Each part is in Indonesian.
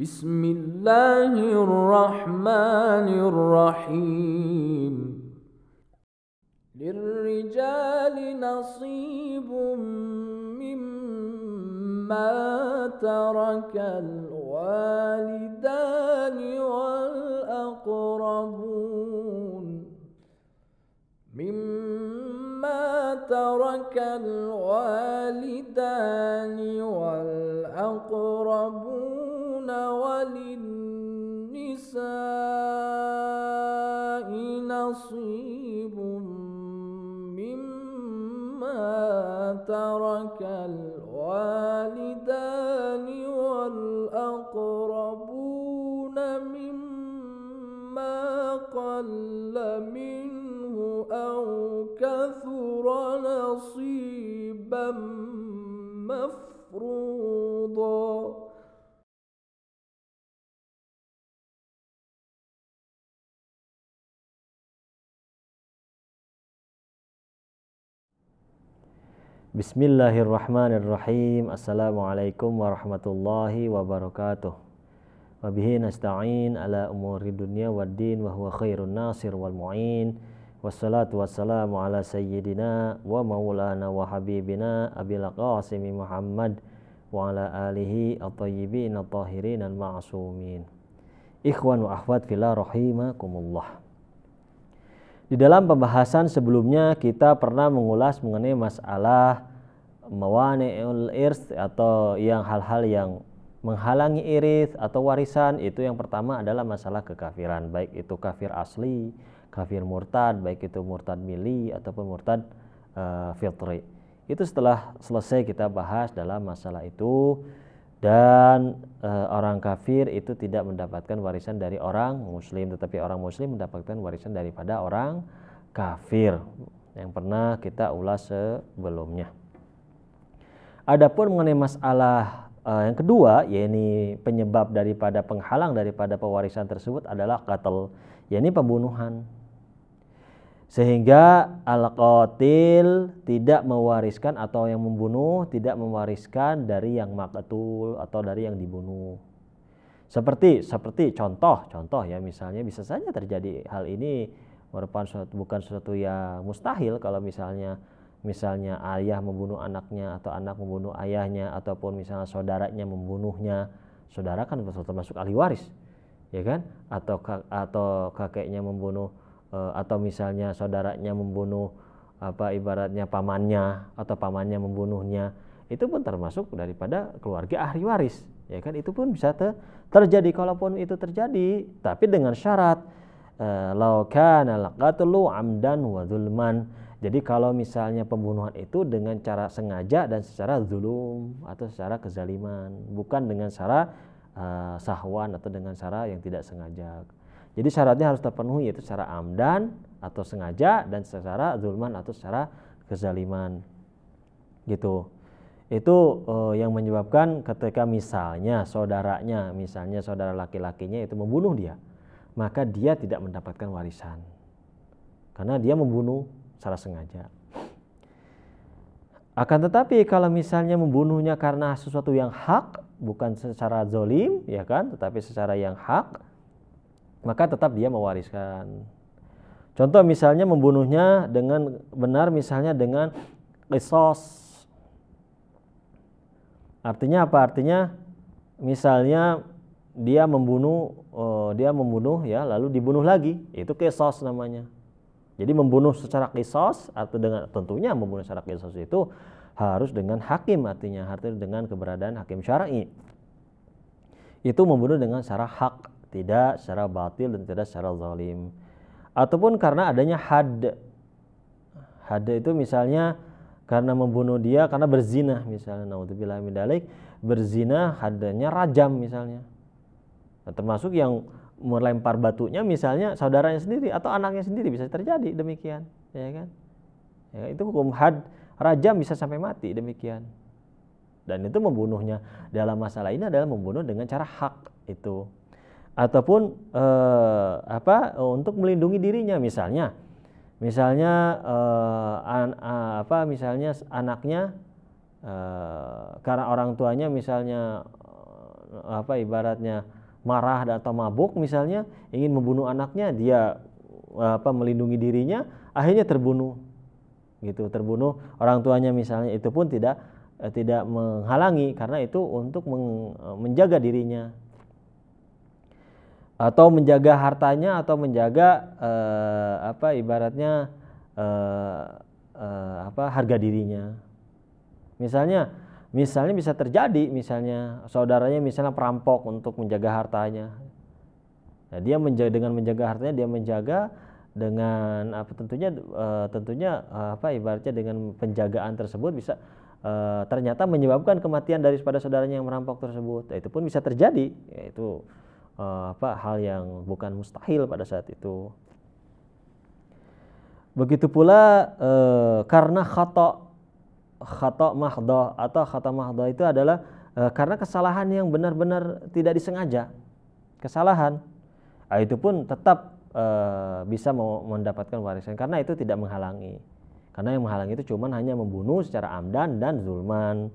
بسم الله الرحمن الرحيم للرجال نصيب مما ترك الوالدان والأقربون مما ترك الوالدان والأقربون وللنساء نصيب مما ترك الوالدان والأقربون مما قل منه أو كثر نصيبا مفروضا بسم الله الرحمن الرحيم السلام عليكم ورحمة الله وبركاته وبه نستعين على أمور الدنيا والدين وهو خير الناصر والمعين والصلاة والسلام على سيدنا ومولانا وحبيبنا أبي القاسم محمد وعلى آله الطيبين الطاهرين المعصومين إخوان وأخوات في الله رحمكم الله Di dalam pembahasan sebelumnya kita pernah mengulas mengenai masalah mawani'ul irs atau yang hal-hal yang menghalangi irith atau warisan itu yang pertama adalah masalah kekafiran baik itu kafir asli kafir murtad baik itu murtad mili ataupun murtad uh, fitri itu setelah selesai kita bahas dalam masalah itu dan e, orang kafir itu tidak mendapatkan warisan dari orang muslim tetapi orang muslim mendapatkan warisan daripada orang kafir yang pernah kita ulas sebelumnya. Adapun mengenai masalah e, yang kedua yaitu penyebab daripada penghalang daripada pewarisan tersebut adalah qatal yaitu pembunuhan sehingga al-qatil tidak mewariskan atau yang membunuh tidak mewariskan dari yang maqtul atau dari yang dibunuh. Seperti seperti contoh-contoh ya misalnya bisa saja terjadi hal ini merupakan suatu, bukan sesuatu yang mustahil kalau misalnya misalnya ayah membunuh anaknya atau anak membunuh ayahnya ataupun misalnya saudaranya membunuhnya saudara kan termasuk ahli waris ya kan atau atau kakeknya membunuh Eh, atau misalnya saudaranya membunuh apa ibaratnya pamannya atau pamannya membunuhnya itu pun termasuk daripada keluarga ahli waris ya kan itu pun bisa ter terjadi kalaupun itu terjadi tapi dengan syarat eh, laukan al amdan wa zulman jadi kalau misalnya pembunuhan itu dengan cara sengaja dan secara zulum atau secara kezaliman bukan dengan cara uh, sahwan atau dengan cara yang tidak sengaja jadi syaratnya harus terpenuhi yaitu secara amdan atau sengaja dan secara zulman atau secara kezaliman. Gitu. Itu uh, yang menyebabkan ketika misalnya saudaranya, misalnya saudara laki-lakinya itu membunuh dia, maka dia tidak mendapatkan warisan. Karena dia membunuh secara sengaja. Akan tetapi kalau misalnya membunuhnya karena sesuatu yang hak, bukan secara zolim, ya kan, tetapi secara yang hak, maka tetap dia mewariskan. Contoh misalnya membunuhnya dengan benar misalnya dengan kisos. Artinya apa? Artinya misalnya dia membunuh eh, dia membunuh ya lalu dibunuh lagi itu kisos namanya. Jadi membunuh secara kisos atau dengan tentunya membunuh secara kisos itu harus dengan hakim artinya artinya dengan keberadaan hakim syar'i. Itu membunuh dengan cara hak tidak secara batil dan tidak secara zalim ataupun karena adanya had had itu misalnya karena membunuh dia karena berzina misalnya naudzubillah min dalik berzina hadanya rajam misalnya nah, termasuk yang melempar batunya misalnya saudaranya sendiri atau anaknya sendiri bisa terjadi demikian ya kan ya, itu hukum had rajam bisa sampai mati demikian dan itu membunuhnya dalam masalah ini adalah membunuh dengan cara hak itu ataupun eh, apa untuk melindungi dirinya misalnya misalnya eh, an, apa misalnya anaknya eh, karena orang tuanya misalnya eh, apa ibaratnya marah atau mabuk misalnya ingin membunuh anaknya dia apa melindungi dirinya akhirnya terbunuh gitu terbunuh orang tuanya misalnya itu pun tidak eh, tidak menghalangi karena itu untuk eh, menjaga dirinya atau menjaga hartanya atau menjaga eh, apa ibaratnya eh, eh, apa harga dirinya misalnya misalnya bisa terjadi misalnya saudaranya misalnya perampok untuk menjaga hartanya nah, dia menjaga dengan menjaga hartanya dia menjaga dengan apa tentunya eh, tentunya eh, apa ibaratnya dengan penjagaan tersebut bisa E, ternyata menyebabkan kematian daripada saudaranya yang merampok tersebut. Nah, itu pun bisa terjadi, yaitu uh, apa hal yang bukan mustahil pada saat itu. Begitu pula uh, karena khata khata mahdoh atau khata mahdoh itu adalah uh, karena kesalahan yang benar-benar tidak disengaja. Kesalahan. Nah, itu pun tetap bisa mendapatkan warisan karena itu tidak menghalangi. Karena yang menghalangi itu cuman hanya membunuh secara amdan dan zulman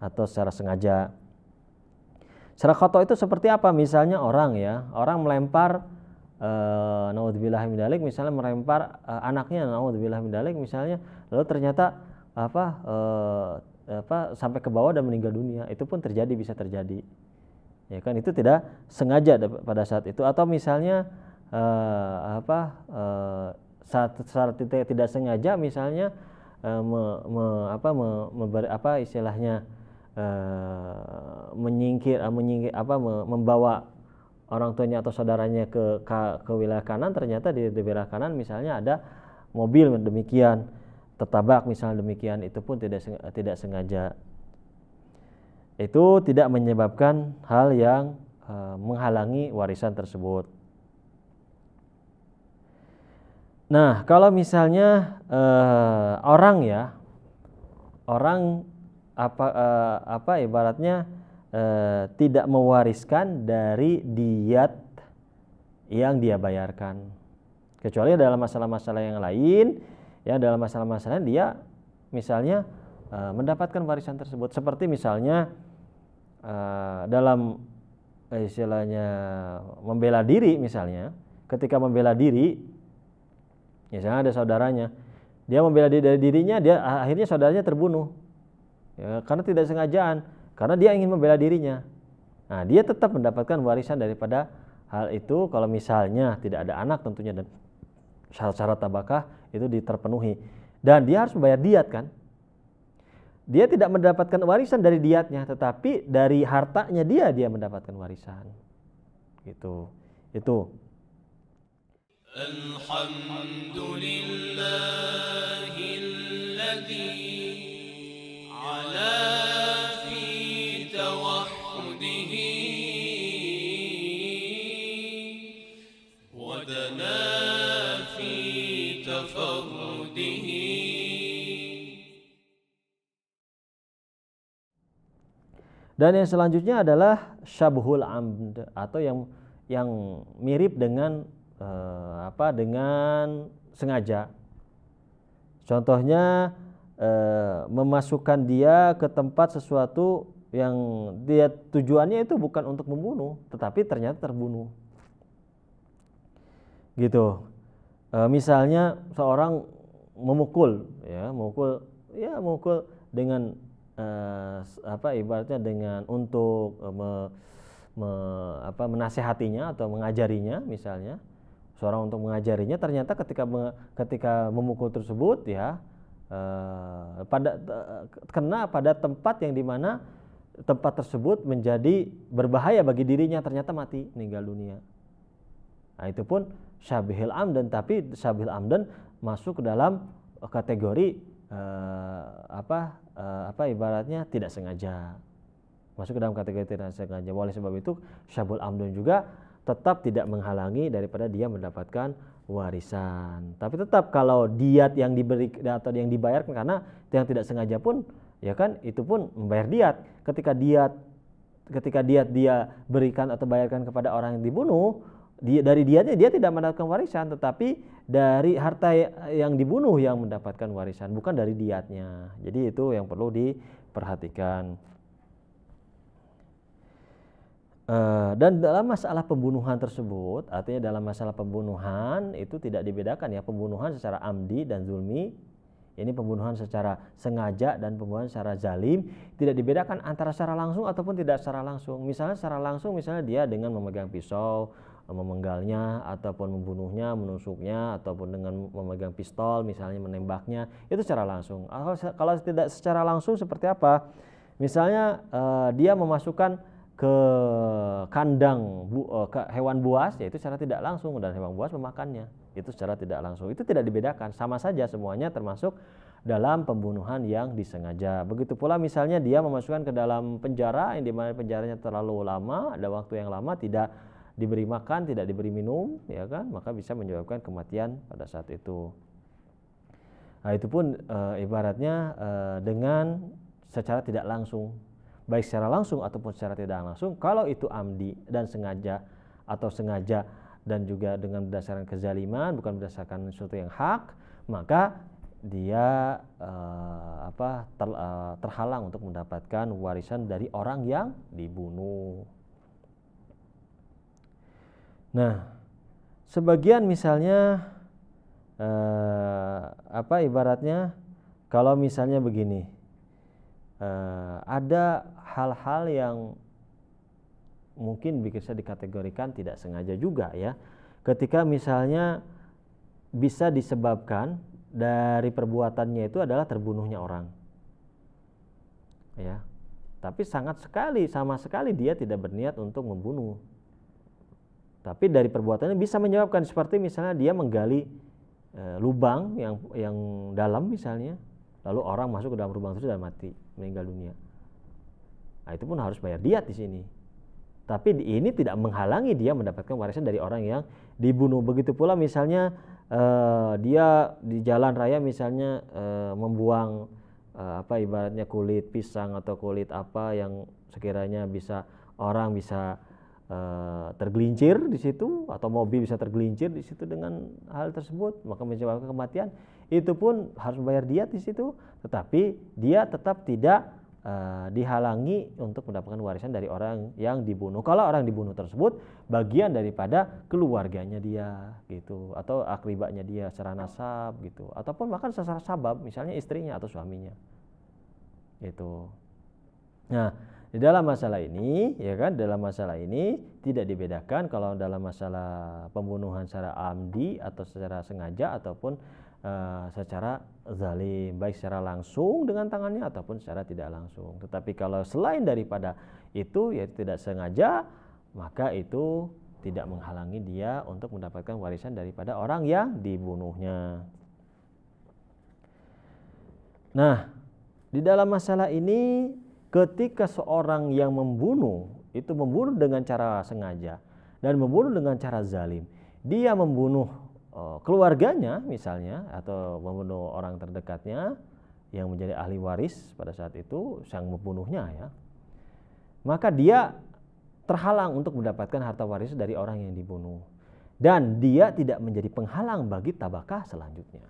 atau secara sengaja. Serakoto itu seperti apa? Misalnya orang ya, orang melempar uh, naudzubillah mindalik misalnya melempar uh, anaknya naudzubillah mindalik misalnya lalu ternyata apa uh, apa sampai ke bawah dan meninggal dunia itu pun terjadi bisa terjadi ya kan itu tidak sengaja pada saat itu atau misalnya uh, apa uh, saat saat tidak, tidak sengaja misalnya uh, me, me, apa me, me, apa istilahnya uh, menyingkir uh, menyingkir apa membawa orang tuanya atau saudaranya ke ke, ke wilayah kanan ternyata di, di wilayah kanan misalnya ada mobil demikian tertabak misalnya demikian itu pun tidak tidak sengaja itu tidak menyebabkan hal yang uh, menghalangi warisan tersebut. Nah, kalau misalnya orang ya orang apa uh, apa ibaratnya uh, tidak mewariskan dari diat yang dia bayarkan. Kecuali dalam masalah-masalah yang lain, ya dalam masalah-masalah dia misalnya uh, mendapatkan warisan tersebut seperti misalnya uh, dalam istilahnya membela diri misalnya, ketika membela diri misalnya ada saudaranya, dia membela diri dari dirinya, dia akhirnya saudaranya terbunuh ya, karena tidak sengajaan, karena dia ingin membela dirinya. Nah, dia tetap mendapatkan warisan daripada hal itu kalau misalnya tidak ada anak tentunya dan syarat-syarat tabakah itu terpenuhi. Dan dia harus membayar diat kan? Dia tidak mendapatkan warisan dari diatnya, tetapi dari hartanya dia dia mendapatkan warisan. Gitu. Itu. Alhamdulillahilladzi Dan yang selanjutnya adalah syabhul amd atau yang yang mirip dengan eh, apa dengan sengaja. Contohnya eh, memasukkan dia ke tempat sesuatu yang dia tujuannya itu bukan untuk membunuh, tetapi ternyata terbunuh. Gitu. Eh, misalnya seorang memukul, ya, memukul, ya, memukul dengan uh, apa ibaratnya dengan untuk uh, me, me, apa, menasehatinya atau mengajarinya misalnya seorang untuk mengajarinya ternyata ketika me, ketika memukul tersebut ya uh, pada uh, kena pada tempat yang dimana tempat tersebut menjadi berbahaya bagi dirinya ternyata mati meninggal dunia nah itu pun syabihil amdan tapi syabihil amdan masuk ke dalam kategori uh, apa uh, apa ibaratnya tidak sengaja masuk ke dalam kategori tidak sengaja. Oleh sebab itu syabul amdun juga tetap tidak menghalangi daripada dia mendapatkan warisan. Tapi tetap kalau diat yang diberi atau yang dibayarkan karena yang tidak sengaja pun ya kan itu pun membayar diat. Ketika diat ketika diat dia berikan atau bayarkan kepada orang yang dibunuh, dia, dari diatnya dia tidak mendapatkan warisan tetapi dari harta ya, yang dibunuh yang mendapatkan warisan, bukan dari diatnya. Jadi itu yang perlu diperhatikan. Eh, dan dalam masalah pembunuhan tersebut, artinya dalam masalah pembunuhan itu tidak dibedakan ya pembunuhan secara amdi dan zulmi. Ini pembunuhan secara sengaja dan pembunuhan secara zalim tidak dibedakan antara secara langsung ataupun tidak secara langsung. Misalnya secara langsung misalnya dia dengan memegang pisau memenggalnya ataupun membunuhnya, menusuknya ataupun dengan memegang pistol misalnya menembaknya itu secara langsung. Kalau tidak secara langsung seperti apa? Misalnya uh, dia memasukkan ke kandang bu, uh, ke hewan buas yaitu secara tidak langsung dan hewan buas memakannya. Itu secara tidak langsung. Itu tidak dibedakan, sama saja semuanya termasuk dalam pembunuhan yang disengaja. Begitu pula misalnya dia memasukkan ke dalam penjara yang dimana penjaranya terlalu lama, ada waktu yang lama tidak diberi makan tidak diberi minum ya kan maka bisa menyebabkan kematian pada saat itu nah itu pun e, ibaratnya e, dengan secara tidak langsung baik secara langsung ataupun secara tidak langsung kalau itu amdi dan sengaja atau sengaja dan juga dengan berdasarkan kezaliman bukan berdasarkan sesuatu yang hak maka dia e, apa ter, e, terhalang untuk mendapatkan warisan dari orang yang dibunuh Nah, sebagian misalnya eh, apa ibaratnya kalau misalnya begini eh, ada hal-hal yang mungkin bisa dikategorikan tidak sengaja juga ya ketika misalnya bisa disebabkan dari perbuatannya itu adalah terbunuhnya orang ya tapi sangat sekali sama sekali dia tidak berniat untuk membunuh tapi dari perbuatannya bisa menyebabkan seperti misalnya dia menggali e, lubang yang yang dalam misalnya, lalu orang masuk ke dalam lubang itu dan mati, meninggal dunia. Nah, itu pun harus bayar diat di sini. Tapi ini tidak menghalangi dia mendapatkan warisan dari orang yang dibunuh. Begitu pula misalnya e, dia di jalan raya misalnya e, membuang e, apa ibaratnya kulit pisang atau kulit apa yang sekiranya bisa orang bisa Eh, tergelincir di situ atau mobil bisa tergelincir di situ dengan hal tersebut maka menyebabkan kematian itu pun harus bayar dia di situ tetapi dia tetap tidak uh, dihalangi untuk mendapatkan warisan dari orang yang dibunuh kalau orang dibunuh tersebut bagian daripada keluarganya dia gitu atau akribatnya dia secara nasab gitu ataupun bahkan secara sabab misalnya istrinya atau suaminya itu nah di dalam masalah ini ya kan dalam masalah ini tidak dibedakan kalau dalam masalah pembunuhan secara amdi atau secara sengaja ataupun uh, secara zalim baik secara langsung dengan tangannya ataupun secara tidak langsung tetapi kalau selain daripada itu yaitu tidak sengaja maka itu tidak menghalangi dia untuk mendapatkan warisan daripada orang yang dibunuhnya nah di dalam masalah ini ketika seorang yang membunuh itu membunuh dengan cara sengaja dan membunuh dengan cara zalim. Dia membunuh eh, keluarganya misalnya atau membunuh orang terdekatnya yang menjadi ahli waris pada saat itu sang membunuhnya ya. Maka dia terhalang untuk mendapatkan harta waris dari orang yang dibunuh dan dia tidak menjadi penghalang bagi tabakah selanjutnya.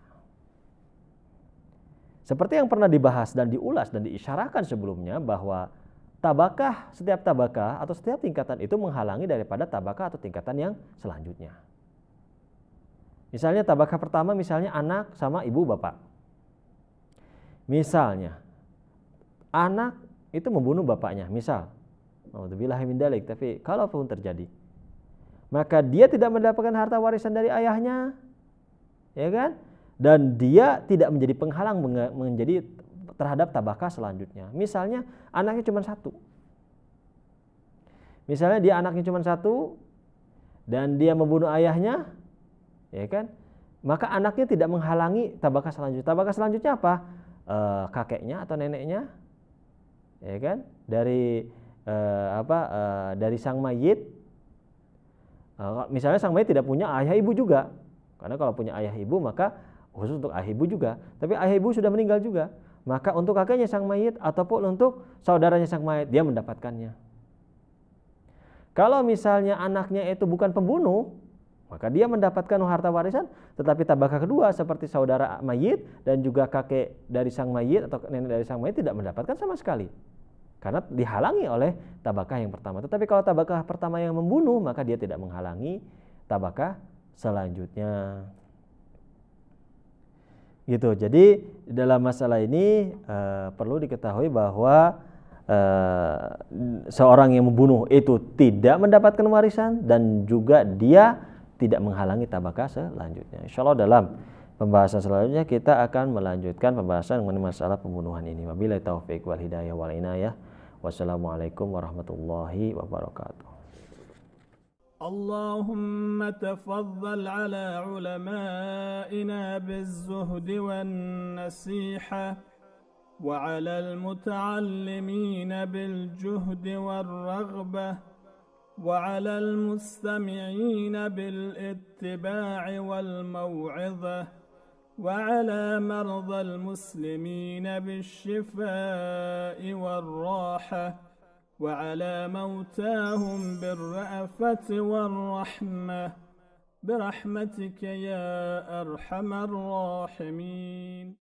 Seperti yang pernah dibahas dan diulas dan diisyarakan sebelumnya bahwa tabakah setiap tabakah atau setiap tingkatan itu menghalangi daripada tabakah atau tingkatan yang selanjutnya. Misalnya tabakah pertama misalnya anak sama ibu bapak. Misalnya anak itu membunuh bapaknya, misal. Alhamdulillahimindalik, tapi kalau pun terjadi. Maka dia tidak mendapatkan harta warisan dari ayahnya, ya kan? dan dia tidak menjadi penghalang menjadi terhadap tabakah selanjutnya. Misalnya anaknya cuma satu. Misalnya dia anaknya cuma satu dan dia membunuh ayahnya, ya kan? Maka anaknya tidak menghalangi tabakah selanjutnya. Tabakah selanjutnya apa? E, kakeknya atau neneknya, ya kan? Dari e, apa? E, dari sang mayit. E, misalnya sang mayit tidak punya ayah ibu juga, karena kalau punya ayah ibu maka khusus untuk ahibu juga tapi ahibu sudah meninggal juga maka untuk kakeknya sang mayit ataupun untuk saudaranya sang mayit dia mendapatkannya kalau misalnya anaknya itu bukan pembunuh maka dia mendapatkan harta warisan tetapi tabaka kedua seperti saudara mayit dan juga kakek dari sang mayit atau nenek dari sang mayit tidak mendapatkan sama sekali karena dihalangi oleh tabakah yang pertama tetapi kalau tabakah pertama yang membunuh maka dia tidak menghalangi tabakah selanjutnya gitu. Jadi dalam masalah ini uh, perlu diketahui bahwa uh, seorang yang membunuh itu tidak mendapatkan warisan dan juga dia tidak menghalangi tabaka selanjutnya. Insya Allah dalam pembahasan selanjutnya kita akan melanjutkan pembahasan mengenai masalah pembunuhan ini. Wabillahi taufiq wal hidayah wal inayah. Wassalamualaikum warahmatullahi wabarakatuh. اللهم تفضل على علمائنا بالزهد والنصيحة وعلى المتعلمين بالجهد والرغبة وعلى المستمعين بالاتباع والموعظة وعلى مرضى المسلمين بالشفاء والراحة وعلى موتاهم بالرأفة والرحمة برحمتك يا أرحم الراحمين